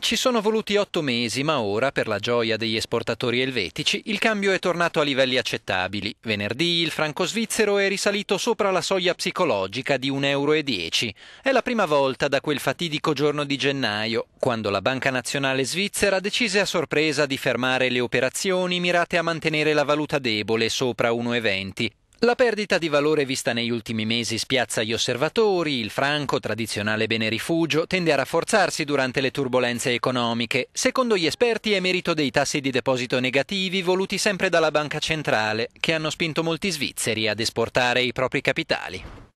Ci sono voluti otto mesi, ma ora, per la gioia degli esportatori elvetici, il cambio è tornato a livelli accettabili. Venerdì il franco svizzero è risalito sopra la soglia psicologica di 1,10 euro. È la prima volta da quel fatidico giorno di gennaio, quando la Banca Nazionale Svizzera decise a sorpresa di fermare le operazioni mirate a mantenere la valuta debole sopra 1,20, la perdita di valore vista negli ultimi mesi spiazza gli osservatori, il franco, tradizionale bene rifugio, tende a rafforzarsi durante le turbulenze economiche. Secondo gli esperti è merito dei tassi di deposito negativi voluti sempre dalla banca centrale, che hanno spinto molti svizzeri ad esportare i propri capitali.